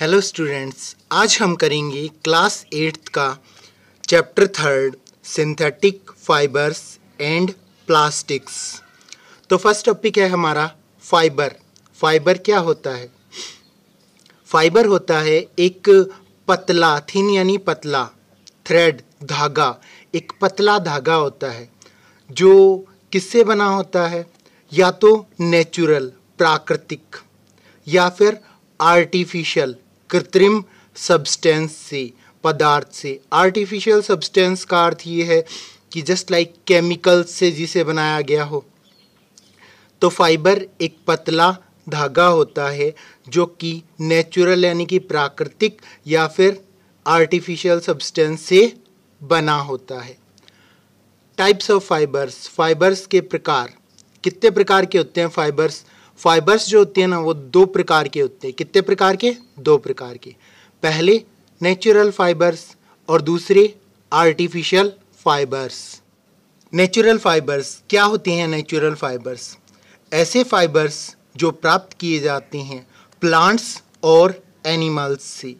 hello students आज हम करेंगे क्लास एट्थ का chapter third synthetic fibres and plastics तो फर्स्ट टॉपिक है हमारा फाइबर फाइबर क्या होता है फाइबर होता है एक पतला थिन यानी पतला थ्रेड धागा एक पतला धागा होता है जो किससे बना होता है या तो नेचुरल प्राकृतिक या फिर आर्टिफिशियल कृत्रिम सब्सटेंस से पदार्थ से आर्टिफिशियल सब्सटेंस का अर्थ ये है कि जस्ट लाइक केमिकल से जिसे बनाया गया हो तो फाइबर एक पतला धागा होता है जो कि नेचुरल यानी कि प्राकृतिक या फिर आर्टिफिशियल सब्सटेंस से बना होता है टाइप्स ऑफ फाइबर्स फाइबर्स के प्रकार कितने प्रकार के होते हैं फाइबर्स फाइबर्स जो होती है ना वो दो प्रकार के होते हैं कितने प्रकार के दो प्रकार के पहले नेचुरल फाइबर्स और दूसरे आर्टिफिशियल फाइबर्स नेचुरल फाइबर्स क्या होते हैं नेचुरल फाइबर्स ऐसे फाइबर्स जो प्राप्त किए जाते हैं प्लांट्स और एनिमल्स से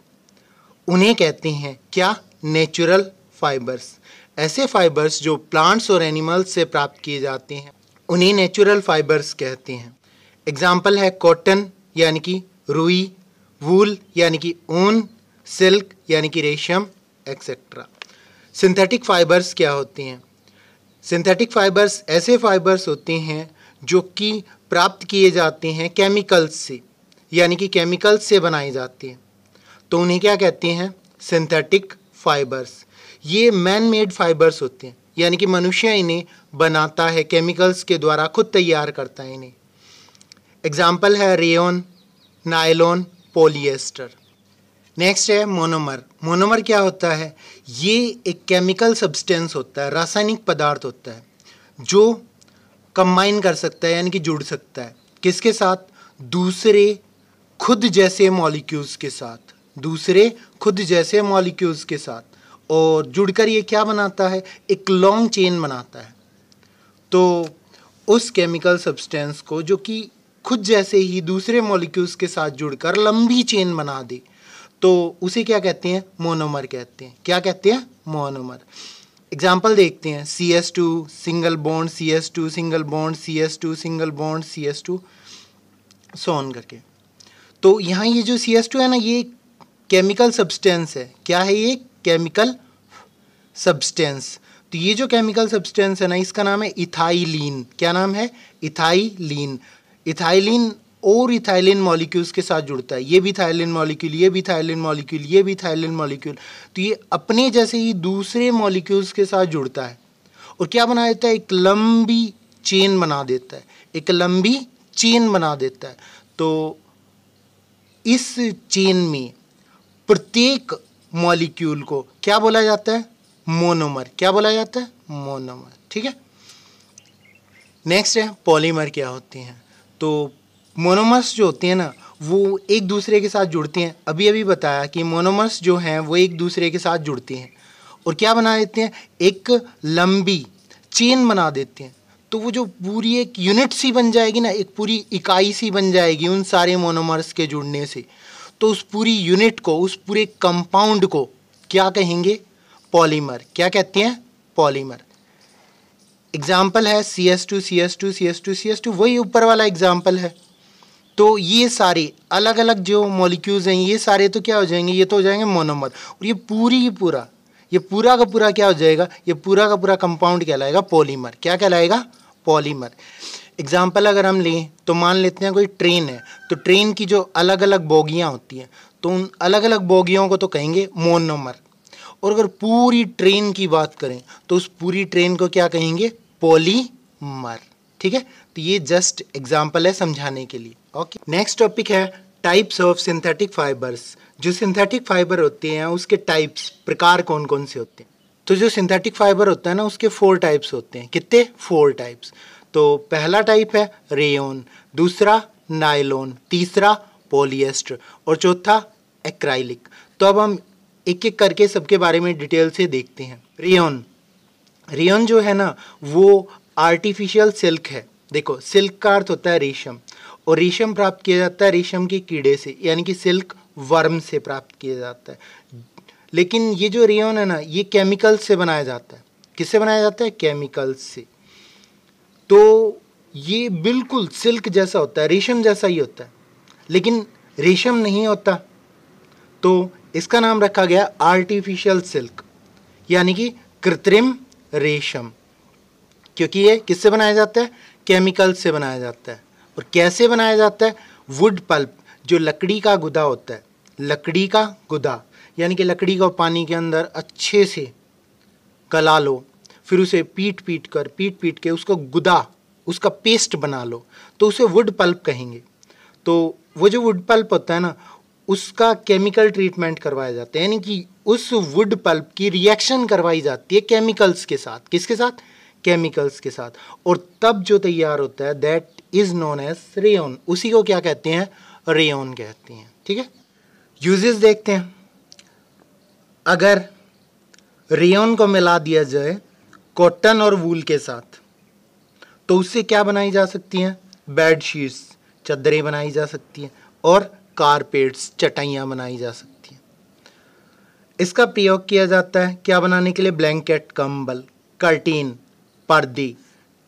उन्हें कहते हैं क्या नेचुरल फाइबर्स ऐसे फाइबर्स जो प्लांट्स और एनिमल्स से प्राप्त किए जाते हैं उन्हें नेचुरल फाइबर्स कहते हैं एग्ज़ाम्पल है कॉटन यानी कि रुई वूल यानी कि ऊन सिल्क यानी कि रेशम एक्सेट्रा सिंथेटिक फाइबर्स क्या होती हैं सिंथेटिक फाइबर्स ऐसे फाइबर्स होती हैं जो कि प्राप्त किए जाते हैं केमिकल्स से यानी कि केमिकल्स से बनाई जाती हैं तो उन्हें क्या कहते हैं सिंथेटिक फाइबर्स ये मैन मेड फाइबर्स होते हैं यानी कि मनुष्य इन्हें बनाता है केमिकल्स के द्वारा खुद तैयार करता है इन्हें एग्जाम्पल है रेन नायलोन पोलिएस्टर नेक्स्ट है मोनोमर मोनोमर क्या होता है ये एक केमिकल सब्सटेंस होता है रासायनिक पदार्थ होता है जो कंबाइन कर सकता है यानी कि जुड़ सकता है किसके साथ दूसरे खुद जैसे मॉलिक्यूल्स के साथ दूसरे खुद जैसे मॉलिक्यूल्स के साथ और जुड़कर ये क्या बनाता है एक लॉन्ग चेन बनाता है तो उस केमिकल सब्सटेंस को जो कि खुद जैसे ही दूसरे मॉलिक्यूल्स के साथ जुड़कर लंबी चेन बना दे तो उसे क्या कहते हैं मोनोमर कहते हैं क्या कहते हैं मोनोमर एग्जाम्पल देखते हैं C S two single bond C S two single bond C S two single bond C S two सोन करके तो यहाँ ये जो सी एस टू है ना ये केमिकल सब्सटेंस है क्या है ये केमिकल सब्सटेंस तो ये जो केमिकल सब्सटेंस है ना इसका नाम है इथाइलीन क्या नाम है इथाइलीन इथाइलिन और इथाइलिन मॉलिक्यूल्स के साथ जुड़ता है ये भी थाइलिन मॉलिक्यूल ये भी थाइलिन मॉलिक्यूल ये भी थाइलिन मॉलिक्यूल तो ये अपने जैसे ही दूसरे मॉलिक्यूल्स के साथ जुड़ता है और क्या बना देता है एक लंबी चेन बना देता है एक लंबी चेन बना देता है तो इस चेन में प्रत्येक मॉलिक्यूल को क्या बोला जाता है मोनोमर क्या बोला जाता है मोनोमर ठीक है नेक्स्ट है पॉलीमर क्या होती हैं तो मोनोमर्स जो होते हैं ना वो एक दूसरे के साथ जुड़ते हैं अभी अभी बताया कि मोनोमर्स जो हैं वो एक दूसरे के साथ जुड़ते हैं और क्या बना देते हैं एक लंबी चेन बना देते हैं तो वो जो पूरी एक यूनिट सी बन जाएगी ना एक पूरी इकाई सी बन जाएगी उन सारे मोनोमर्स के जुड़ने से तो उस पूरी यूनिट को उस पूरे कंपाउंड को क्या कहेंगे पॉलीमर क्या कहते हैं पॉलीमर एग्ज़ाम्पल है C S two C S two C S two C S two वही ऊपर वाला एग्ज़ाम्पल है तो ये सारे अलग अलग जो मॉलिक्यूल्स हैं ये सारे तो क्या हो जाएंगे ये तो हो जाएंगे मोनोमर और ये पूरी ही पूरा ये पूरा का पूरा क्या हो जाएगा ये पूरा का पूरा कंपाउंड कहलाएगा पॉलीमर क्या कहलाएगा पॉलीमर एग्ज़ाम्पल अगर हम लें तो मान लेते हैं कोई ट्रेन है तो ट्रेन की जो अलग अलग बोगियाँ होती हैं तो उन अलग अलग बोगियों को तो कहेंगे मोनोमर और अगर पूरी ट्रेन की बात करें तो उस पूरी ट्रेन को क्या कहेंगे पॉलीमर ठीक है तो ये जस्ट एग्जाम्पल है समझाने के लिए ओके नेक्स्ट टॉपिक है टाइप्स ऑफ सिंथेटिक फाइबर्स जो सिंथेटिक फाइबर होते हैं उसके टाइप्स प्रकार कौन कौन से होते हैं तो जो सिंथेटिक फाइबर होता है ना उसके फोर टाइप्स होते हैं कितने फोर टाइप्स तो पहला टाइप है रेयोन दूसरा नायलोन तीसरा पॉलिएस्टर और चौथा एक्राइलिक तो अब हम एक एक करके सबके बारे में डिटेल से देखते हैं रेयोन रियन जो है ना वो आर्टिफिशियल सिल्क है देखो सिल्क का अर्थ होता है रेशम और रेशम प्राप्त किया जाता है रेशम के कीड़े से यानी कि सिल्क वर्म से प्राप्त किया जाता है लेकिन ये जो रियन है ना ये केमिकल से बनाया जाता है किससे बनाया जाता है केमिकल से तो ये बिल्कुल सिल्क जैसा होता है रेशम जैसा ही होता है लेकिन रेशम नहीं होता तो इसका नाम रखा गया आर्टिफिशियल सिल्क यानी कि कृत्रिम रेशम क्योंकि ये किससे बनाया जाता है केमिकल से बनाया जाता है और कैसे बनाया जाता है वुड पल्प जो लकड़ी का गुदा होता है लकड़ी का गुदा यानी कि लकड़ी को पानी के अंदर अच्छे से गला लो फिर उसे पीट पीट कर पीट पीट के उसको गुदा उसका पेस्ट बना लो तो उसे वुड पल्प कहेंगे तो वो जो वुड पल्प होता है ना उसका केमिकल ट्रीटमेंट करवाया जाता है यानी कि उस वुड पल्प की रिएक्शन करवाई जाती है केमिकल्स के साथ किसके साथ केमिकल्स के साथ और तब जो तैयार होता है that is known as rayon उसी को क्या कहते हैं रेन कहते हैं ठीक है यूजेस देखते हैं अगर रेन को मिला दिया जाए कॉटन और वूल के साथ तो उससे क्या बनाई जा सकती हैं बेड शीट्स चादरें बनाई जा सकती हैं और कारपेट्स चटाइयाँ बनाई जा सकती हैं इसका प्रयोग किया जाता है क्या बनाने के लिए ब्लैंकेट कंबल कर्टीन पर्दी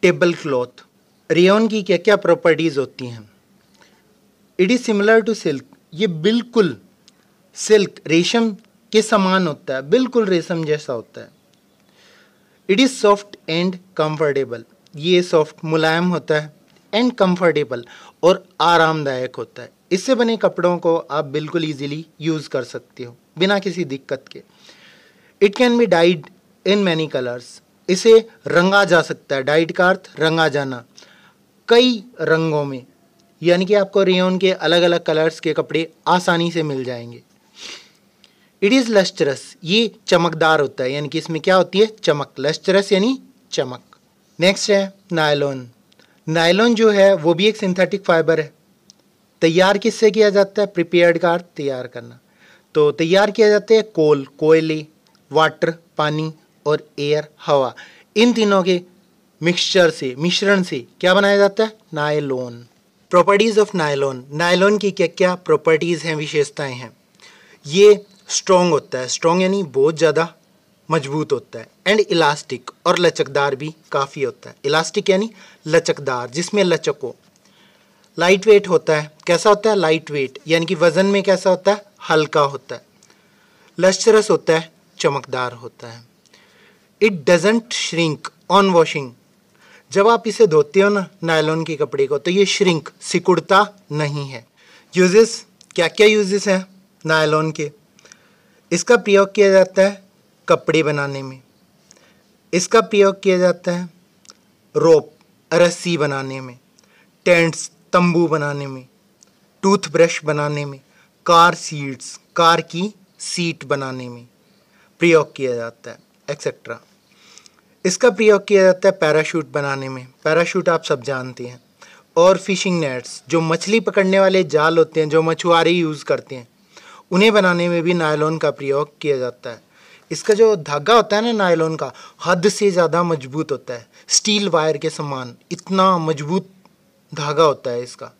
टेबल क्लॉथ रेयन की क्या क्या प्रॉपर्टीज़ होती हैं it is similar to silk ये बिल्कुल सिल्क रेशम के समान होता है बिल्कुल रेशम जैसा होता है it is soft and comfortable ये सॉफ्ट मुलायम होता है एंड कंफर्टेबल और आरामदायक होता है इससे बने कपड़ों को आप बिल्कुल ईजिली यूज़ कर सकते हो बिना किसी दिक्कत के it can be dyed in many colours इसे रंगा जा सकता है डाइट का अर्थ रंगा जाना कई रंगों में यानी कि आपको रेयन के अलग अलग कलर्स के कपड़े आसानी से मिल जाएंगे इट इज़ लस्चरस ये चमकदार होता है यानी कि इसमें क्या होती है चमक लस्चरस यानी चमक नेक्स्ट है नायलॉन नायलॉन जो है वो भी एक सिंथेटिक फाइबर है तैयार किससे किया जाता है प्रिपेयर्ड का अर्थ तैयार करना तो तैयार किया जाता है कोल कोयले वाटर पानी और एयर हवा इन तीनों के मिक्सचर से मिश्रण से क्या बनाया जाता है nylon properties of nylon nylon की क्या क्या प्रॉपर्टीज़ हैं विशेषताएं हैं ये स्ट्रॉन्ग होता है स्ट्रॉन्ग यानी बहुत ज़्यादा मजबूत होता है एंड इलास्टिक और लचकदार भी काफ़ी होता है इलास्टिक यानी लचकदार जिसमें लचक हो लाइट वेट होता है कैसा होता है लाइट वेट यानी कि वज़न में कैसा होता है हल्का होता है लश्चरस होता है चमकदार होता है it doesn't shrink on washing जब आप इसे धोते हो ना नायलॉन के कपड़े को तो ये श्रिंक सिकुड़ता नहीं है यूजेस क्या क्या यूजेस हैं नायलॉन के इसका प्रयोग किया जाता है कपड़े बनाने में इसका प्रयोग किया जाता है रोप रस्सी बनाने में टेंट्स तंबू बनाने में टूथब्रश बनाने में कार सीट्स कार की सीट बनाने में प्रयोग किया जाता है एक्सेट्रा इसका प्रयोग किया जाता है पैराशूट बनाने में पैराशूट आप सब जानते हैं और फिशिंग नेट्स जो मछली पकड़ने वाले जाल होते हैं जो मछुआरे यूज़ करते हैं उन्हें बनाने में भी नायलॉन का प्रयोग किया जाता है इसका जो धागा होता है ना नायलॉन का हद से ज़्यादा मजबूत होता है स्टील वायर के समान इतना मजबूत धागा होता है इसका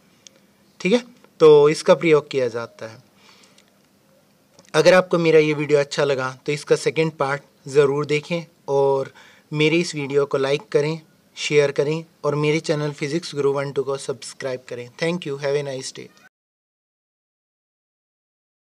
ठीक है तो इसका प्रयोग किया जाता है अगर आपको मेरा ये वीडियो अच्छा लगा तो इसका सेकेंड पार्ट ज़रूर देखें और मेरी इस वीडियो को लाइक करें शेयर करें और मेरे channel physics guru one two को सब्सक्राइब करें thank you have a nice day